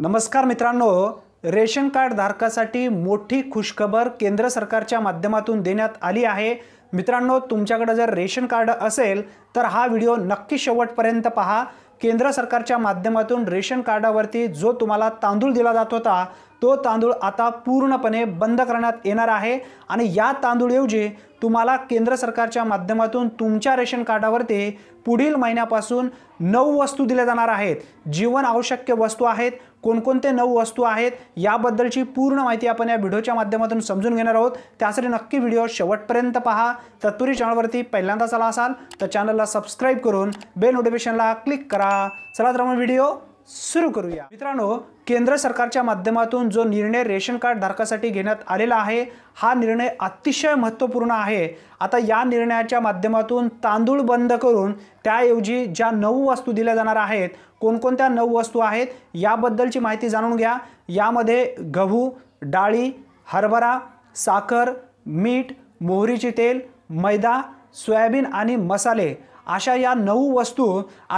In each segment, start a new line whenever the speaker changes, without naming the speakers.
नमस्कार मित्रांनो ration card धारकासाठी मोठी खुशखबर केंद्र सरकारच्या माध्यमातून देण्यात आली आहे मित्रांनो तुमच्याकडे जर रेशन कार्ड असेल तर हा व्हिडिओ नक्की शेवटपर्यंत पहा केंद्र सरकारच्या माध्यमातून रेशन कार्डावरती जो तुम्हाला तांदूळ दिला जात होता तो तांदूळ आता पूर्णपणे बंद करण्यात येणार आहे आणि या तांदूळऐवजी तुम्हाला केंद्र सरकारच्या माध्यमातून तुमच्या रेशन कार्डावरती पुढील महिन्यापासून नऊ वस्तू दिल्या जाणार आहेत जीवन आवश्यक वस्तू आहेत कोणकोणते नऊ वस्तू आहेत याबद्दलची पूर्ण माहिती आपण या व्हिडिओच्या माध्यमातून समजून घेणार आहोत त्यासाठी नक्की व्हिडिओ शेवटपर्यंत पहा तत्पुरी चॅनलवरती पहिल्यांदाच आला असाल तर चॅनलला सबस्क्राईब करून बेल नोटिफिकेशनला क्लिक करा चला तर मग व्हिडिओ सुरू करूया मित्रांनो केंद्र सरकारच्या माध्यमातून जो निर्णय रेशन कार्ड धारकासाठी घेण्यात आलेला आहे हा निर्णय अतिशय महत्त्वपूर्ण आहे आता या निर्णयाच्या माध्यमातून तांदूळ बंद करून त्याऐवजी ज्या नऊ वस्तू दिल्या जाणार आहेत कोणकोणत्या नऊ वस्तू आहेत याबद्दलची माहिती जाणून घ्या यामध्ये गहू डाळी हरभरा साखर मीठ मोहरीचे तेल मैदा सोयाबीन आणि मसाले अशा या नऊ वस्तू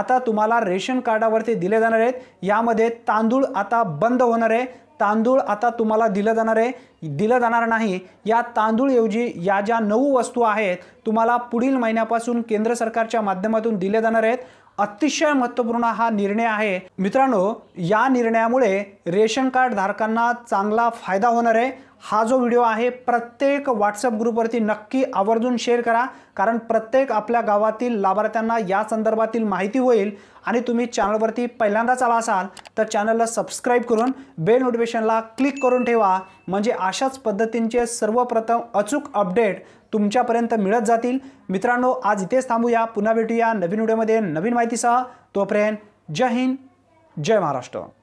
आता तुम्हाला रेशन कार्डावरती दिले जाणार आहेत यामध्ये तांदूळ आता बंद होणार आहे तांदूळ आता तुम्हाला दिलं जाणार आहे दिलं जाणार नाही या तांदूळऐवजी या ज्या नऊ वस्तू आहेत तुम्हाला पुढील महिन्यापासून केंद्र सरकारच्या माध्यमातून दिले जाणार आहेत अतिशय महत्त्वपूर्ण हा निर्णय आहे मित्रांनो या निर्णयामुळे रेशन कार्ड धारकांना चांगला फायदा होणार आहे हा जो व्हिडिओ आहे प्रत्येक व्हॉट्सअप ग्रुपवरती नक्की आवर्जून शेअर करा कारण प्रत्येक आपल्या गावातील लाभार्थ्यांना या संदर्भातील माहिती होईल आणि तुम्ही चॅनलवरती पहिल्यांदाच आला असाल तर चॅनलला सबस्क्राईब करून बेल नोटिफिकेशनला क्लिक करून ठेवा म्हणजे अशाच पद्धतींचे सर्वप्रथम अचूक अपडेट तुमच्यापर्यंत मिळत जातील मित्रांनो आज इथेच थांबूया पुन्हा भेटूया नवीन व्हिडिओमध्ये नवीन माहितीसह तोपर्यंत जय हिंद जय महाराष्ट्र